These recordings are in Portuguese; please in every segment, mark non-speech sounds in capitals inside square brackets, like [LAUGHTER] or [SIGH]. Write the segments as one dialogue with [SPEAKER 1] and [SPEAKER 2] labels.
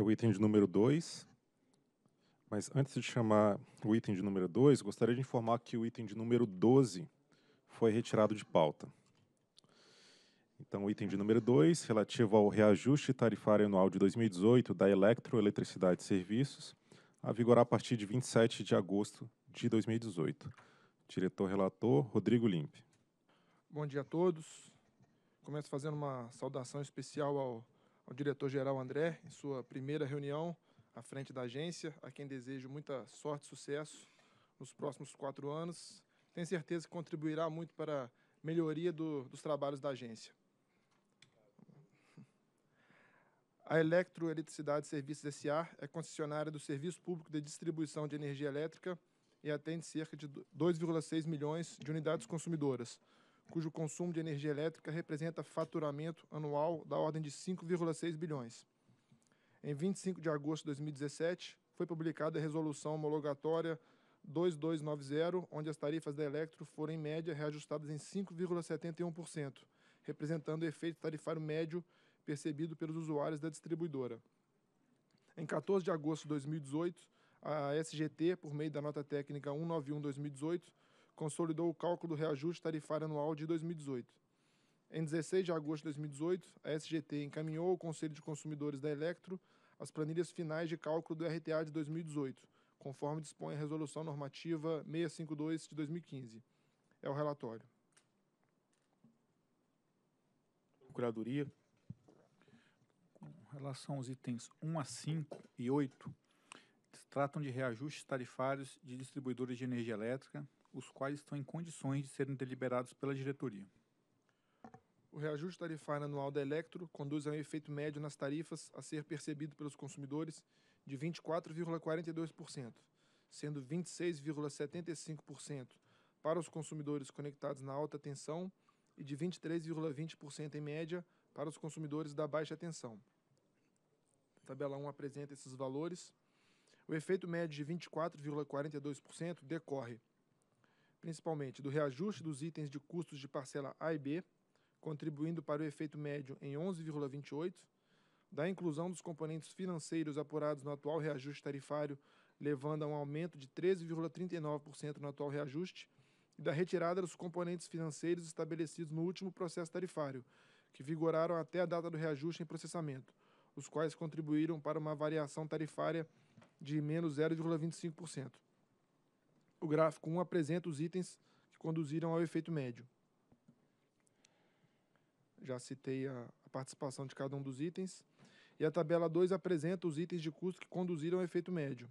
[SPEAKER 1] é o item de número 2. Mas antes de chamar o item de número 2, gostaria de informar que o item de número 12 foi retirado de pauta. Então, o item de número 2, relativo ao reajuste tarifário anual de 2018 da Eletroeletricidade e Serviços, a vigorar a partir de 27 de agosto de 2018. Diretor-relator, Rodrigo Limpe.
[SPEAKER 2] Bom dia a todos. Começo fazendo uma saudação especial ao ao diretor-geral André, em sua primeira reunião à frente da agência, a quem desejo muita sorte e sucesso nos próximos quatro anos. Tenho certeza que contribuirá muito para a melhoria do, dos trabalhos da agência. A Eletroeletricidade Serviços S.A. é concessionária do Serviço Público de Distribuição de Energia Elétrica e atende cerca de 2,6 milhões de unidades consumidoras, cujo consumo de energia elétrica representa faturamento anual da ordem de 5,6 bilhões. Em 25 de agosto de 2017, foi publicada a resolução homologatória 2290, onde as tarifas da Electro foram, em média, reajustadas em 5,71%, representando o efeito tarifário médio percebido pelos usuários da distribuidora. Em 14 de agosto de 2018, a SGT, por meio da nota técnica 191-2018, consolidou o cálculo do reajuste tarifário anual de 2018. Em 16 de agosto de 2018, a SGT encaminhou ao Conselho de Consumidores da Electro as planilhas finais de cálculo do RTA de 2018, conforme dispõe a Resolução Normativa 652 de 2015. É o relatório. Procuradoria. Com relação aos itens 1 a 5 e 8, tratam de reajustes tarifários de distribuidores de energia elétrica, os quais estão em condições de serem deliberados pela diretoria. O reajuste tarifário anual da Electro conduz a um efeito médio nas tarifas a ser percebido pelos consumidores de 24,42%, sendo 26,75% para os consumidores conectados na alta tensão e de 23,20% em média para os consumidores da baixa tensão. A tabela 1 apresenta esses valores. O efeito médio de 24,42% decorre principalmente do reajuste dos itens de custos de parcela A e B, contribuindo para o efeito médio em 11,28, da inclusão dos componentes financeiros apurados no atual reajuste tarifário, levando a um aumento de 13,39% no atual reajuste, e da retirada dos componentes financeiros estabelecidos no último processo tarifário, que vigoraram até a data do reajuste em processamento, os quais contribuíram para uma variação tarifária de menos 0,25%. O gráfico 1 apresenta os itens que conduziram ao efeito médio. Já citei a, a participação de cada um dos itens. E a tabela 2 apresenta os itens de custo que conduziram ao efeito médio.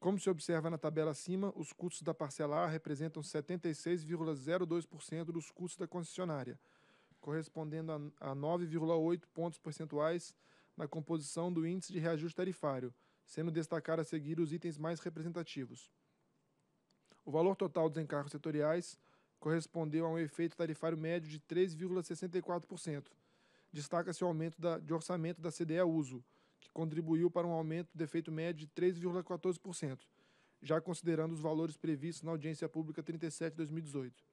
[SPEAKER 2] Como se observa na tabela acima, os custos da parcela A representam 76,02% dos custos da concessionária, correspondendo a 9,8 pontos percentuais na composição do índice de reajuste tarifário, sendo destacar a seguir os itens mais representativos. O valor total dos encargos setoriais correspondeu a um efeito tarifário médio de 3,64%. Destaca-se o aumento da, de orçamento da CDE Uso, que contribuiu para um aumento do efeito médio de 3,14%, já considerando os valores previstos na audiência pública 37 de 2018.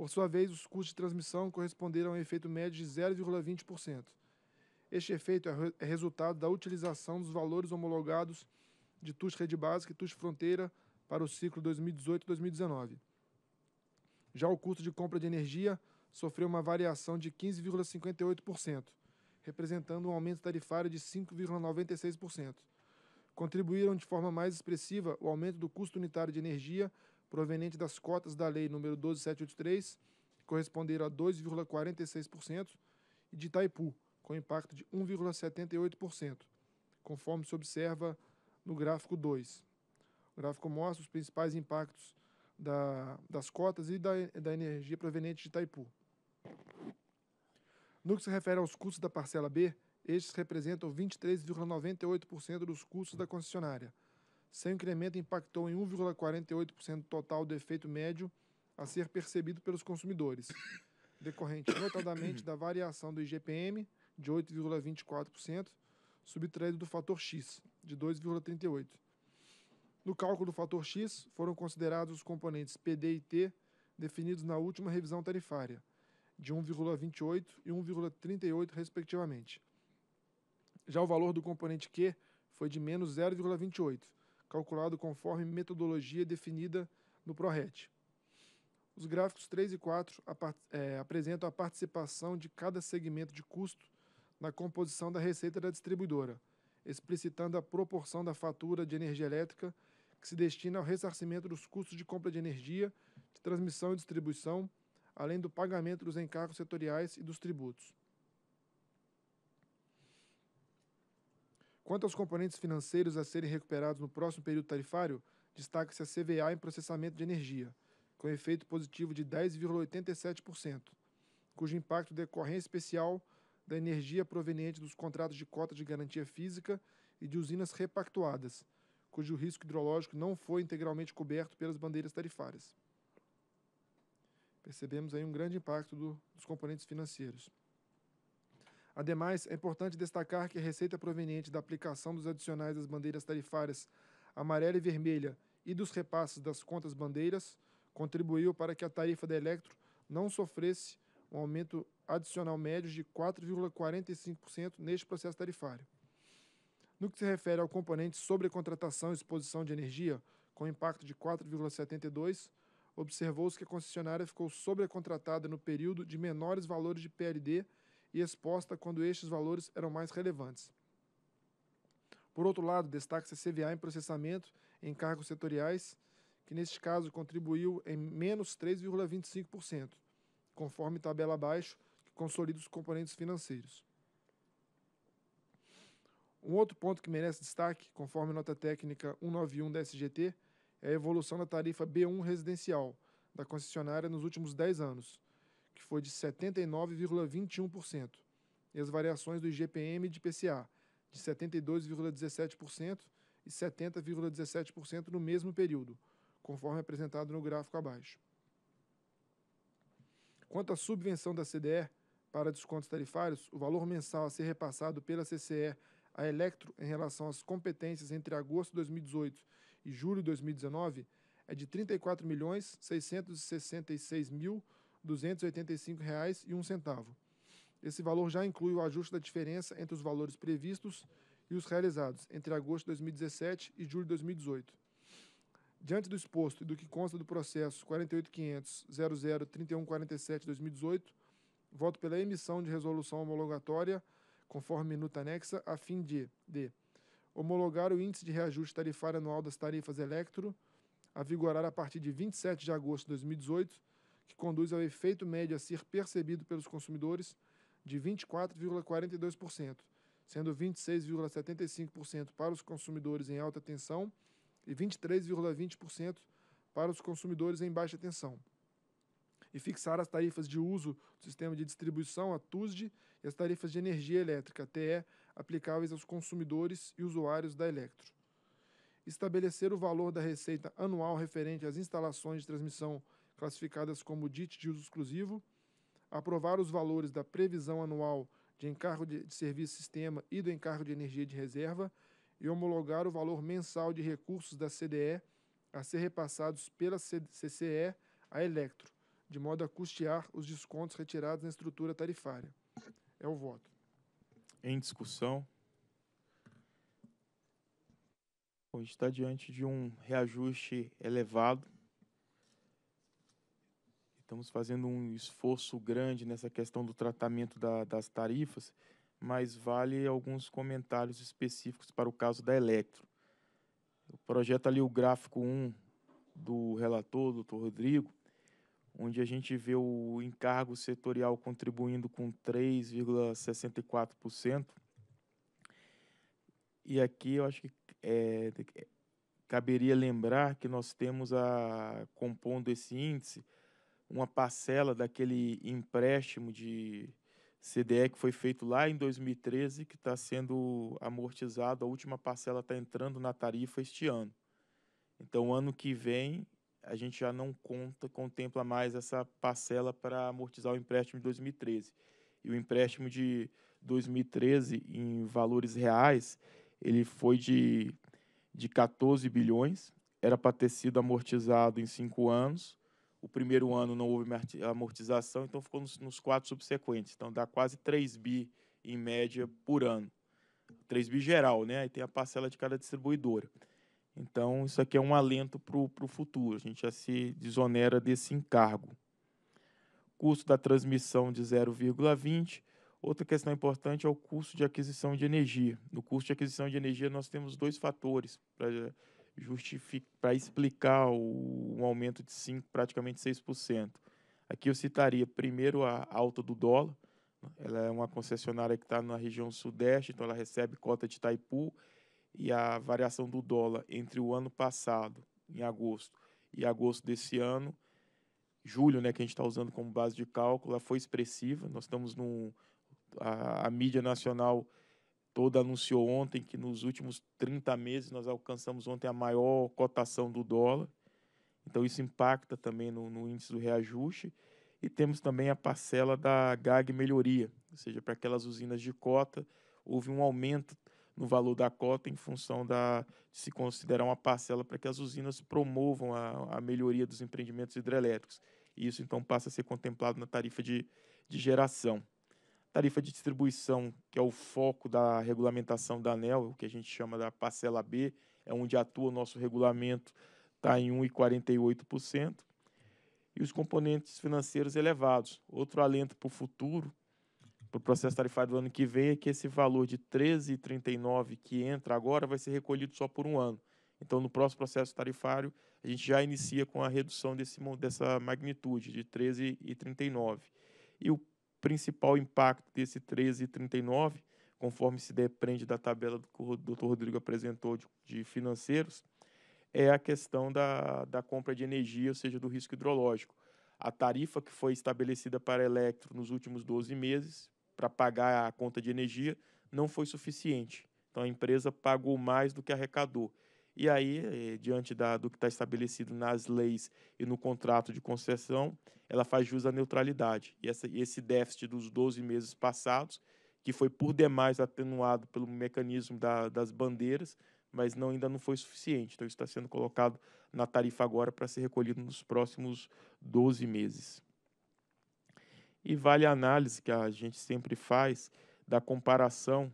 [SPEAKER 2] Por sua vez, os custos de transmissão corresponderam a um efeito médio de 0,20%. Este efeito é, é resultado da utilização dos valores homologados de TUS Rede Básica e TUS Fronteira para o ciclo 2018-2019. Já o custo de compra de energia sofreu uma variação de 15,58%, representando um aumento tarifário de 5,96%. Contribuíram de forma mais expressiva o aumento do custo unitário de energia proveniente das cotas da Lei número 12783, que corresponderam a 2,46%, e de Itaipu, com impacto de 1,78%, conforme se observa no gráfico 2. O gráfico mostra os principais impactos da, das cotas e da, da energia proveniente de Itaipu. No que se refere aos custos da parcela B, estes representam 23,98% dos custos da concessionária, seu incremento impactou em 1,48% total do efeito médio a ser percebido pelos consumidores, [LAUGHS] decorrente notadamente da variação do IGPM de 8,24%, subtraído do fator X de 2,38%. No cálculo do fator X, foram considerados os componentes PD e T definidos na última revisão tarifária, de 1,28 e 1,38, respectivamente. Já o valor do componente Q foi de menos 0,28, calculado conforme metodologia definida no ProRet. Os gráficos 3 e 4 é, apresentam a participação de cada segmento de custo na composição da receita da distribuidora, explicitando a proporção da fatura de energia elétrica que se destina ao ressarcimento dos custos de compra de energia, de transmissão e distribuição, além do pagamento dos encargos setoriais e dos tributos. Quanto aos componentes financeiros a serem recuperados no próximo período tarifário, destaca-se a CVA em processamento de energia, com efeito positivo de 10,87%, cujo impacto decorre em especial da energia proveniente dos contratos de cota de garantia física e de usinas repactuadas, cujo risco hidrológico não foi integralmente coberto pelas bandeiras tarifárias. Percebemos aí um grande impacto do, dos componentes financeiros. Ademais, é importante destacar que a receita proveniente da aplicação dos adicionais das bandeiras tarifárias amarela e vermelha e dos repasses das contas bandeiras contribuiu para que a tarifa da Electro não sofresse um aumento adicional médio de 4,45% neste processo tarifário. No que se refere ao componente sobrecontratação e exposição de energia, com impacto de 4,72%, observou-se que a concessionária ficou sobrecontratada no período de menores valores de PLD e exposta quando estes valores eram mais relevantes. Por outro lado, destaca-se a CVA em processamento em cargos setoriais, que neste caso contribuiu em menos 3,25%, conforme tabela abaixo, que consolida os componentes financeiros. Um outro ponto que merece destaque, conforme nota técnica 191 da SGT, é a evolução da tarifa B1 residencial da concessionária nos últimos 10 anos, foi de 79,21%, e as variações do IGPM de PCA de 72,17% e 70,17% no mesmo período, conforme apresentado no gráfico abaixo. Quanto à subvenção da CDE para descontos tarifários, o valor mensal a ser repassado pela CCE à Electro em relação às competências entre agosto de 2018 e julho de 2019 é de R$ 34.666.000 R$ 285,01. Esse valor já inclui o ajuste da diferença entre os valores previstos e os realizados entre agosto de 2017 e julho de 2018. Diante do exposto e do que consta do processo 48.500.003147/2018, voto pela emissão de resolução homologatória, conforme minuta anexa, a fim de, de homologar o índice de reajuste tarifário anual das tarifas electro, a vigorar a partir de 27 de agosto de 2018 que conduz ao efeito médio a ser percebido pelos consumidores de 24,42%, sendo 26,75% para os consumidores em alta tensão e 23,20% para os consumidores em baixa tensão. E fixar as tarifas de uso do sistema de distribuição, a TUSD, e as tarifas de energia elétrica, TE, aplicáveis aos consumidores e usuários da Electro. Estabelecer o valor da receita anual referente às instalações de transmissão classificadas como DIT de uso exclusivo, aprovar os valores da previsão anual de encargo de, serviço sistema e do encargo de energia de reserva e homologar o valor mensal de recursos da CDE a ser repassados pela CCE à Electro, de modo a custear os descontos retirados na estrutura tarifária. É o voto. Em discussão.
[SPEAKER 1] Bom, a gente está diante de um reajuste elevado Estamos fazendo um esforço grande nessa questão do tratamento da, das tarifas, mas vale alguns comentários específicos para o caso da Electro. O projeto ali, o gráfico 1 do relator, doutor Rodrigo, onde a gente vê o encargo setorial contribuindo com 3,64%. E aqui eu acho que é, é, caberia lembrar que nós temos a compondo esse índice uma parcela daquele empréstimo de CDE que foi feito lá em 2013, que está sendo amortizado, a última parcela está entrando na tarifa este ano. Então, ano que vem, a gente já não conta, contempla mais essa parcela para amortizar o empréstimo de 2013. E o empréstimo de 2013, em valores reais, ele foi de, de 14 bilhões, era para ter sido amortizado em cinco anos, o primeiro ano não houve amortização, então ficou nos, nos quatro subsequentes. Então dá quase 3 bi em média por ano. 3 bi geral, né? Aí tem a parcela de cada distribuidora. Então, isso aqui é um alento para o futuro. A gente já se desonera desse encargo. Custo da transmissão de 0,20. Outra questão importante é o custo de aquisição de energia. No custo de aquisição de energia, nós temos dois fatores para para explicar o, um aumento de 5, praticamente 6%. Aqui eu citaria primeiro a alta do dólar. Né? Ela é uma concessionária que está na região sudeste, então ela recebe cota de Taipu e a variação do dólar entre o ano passado, em agosto, e agosto desse ano, julho, né, que a gente está usando como base de cálculo, ela foi expressiva. Nós estamos no a, a mídia nacional toda anunciou ontem que nos últimos 30 meses nós alcançamos ontem a maior cotação do dólar. Então isso impacta também no, no índice do reajuste. E temos também a parcela da GAG melhoria, ou seja, para aquelas usinas de cota, houve um aumento no valor da cota em função da, de se considerar uma parcela para que as usinas promovam a, a melhoria dos empreendimentos hidrelétricos. E isso, então, passa a ser contemplado na tarifa de, de geração. Tarifa de distribuição, que é o foco da regulamentação da ANEL, o que a gente chama da parcela B, é onde atua o nosso regulamento, está em 1,48%. E os componentes financeiros elevados. Outro alento para o futuro, para o processo tarifário do ano que vem, é que esse valor de 13,39 que entra agora vai ser recolhido só por um ano. Então, no próximo processo tarifário, a gente já inicia com a redução desse, dessa magnitude de 13,39. E o principal impacto desse 13,39, conforme se depende da tabela que o doutor Rodrigo apresentou de, de financeiros, é a questão da, da compra de energia, ou seja, do risco hidrológico. A tarifa que foi estabelecida para a Electro nos últimos 12 meses para pagar a conta de energia não foi suficiente. Então a empresa pagou mais do que arrecadou. E aí, eh, diante da, do que está estabelecido nas leis e no contrato de concessão, ela faz jus à neutralidade. E essa, esse déficit dos 12 meses passados, que foi por demais atenuado pelo mecanismo da, das bandeiras, mas não, ainda não foi suficiente. Então, isso está sendo colocado na tarifa agora para ser recolhido nos próximos 12 meses. E vale a análise que a gente sempre faz da comparação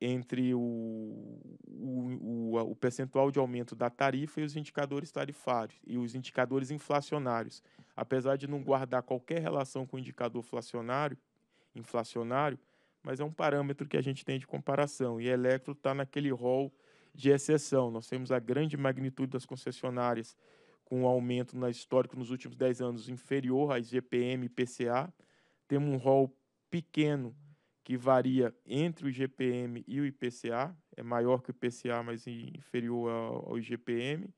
[SPEAKER 1] entre o, o, o, o, percentual de aumento da tarifa e os indicadores tarifários e os indicadores inflacionários. Apesar de não guardar qualquer relação com o indicador inflacionário, inflacionário mas é um parâmetro que a gente tem de comparação. E a Electro está naquele rol de exceção. Nós temos a grande magnitude das concessionárias com um aumento na histórico nos últimos 10 anos inferior à IGPM e PCA. Temos um rol pequeno que varia entre o IGPM e o IPCA, é maior que o IPCA, mas inferior ao IGPM.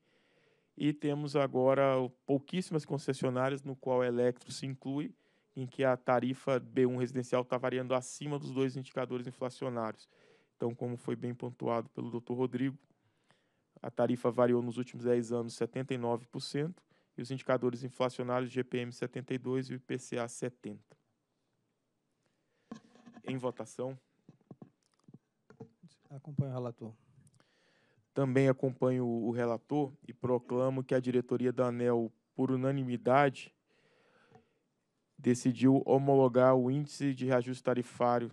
[SPEAKER 1] E temos agora pouquíssimas concessionárias no qual a Electro se inclui, em que a tarifa B1 residencial está variando acima dos dois indicadores inflacionários. Então, como foi bem pontuado pelo Dr. Rodrigo, a tarifa variou nos últimos 10 anos 79% e os indicadores inflacionários GPM 72 e IPCA 70. Em votação.
[SPEAKER 2] Acompanho o relator.
[SPEAKER 1] Também acompanho o relator e proclamo que a diretoria da ANEL, por unanimidade, decidiu homologar o índice de reajuste tarifário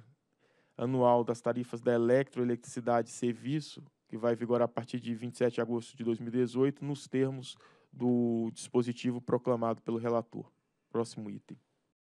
[SPEAKER 1] anual das tarifas da eletroeletricidade e serviço, que vai vigorar a partir de 27 de agosto de 2018, nos termos do dispositivo proclamado pelo relator. Próximo item.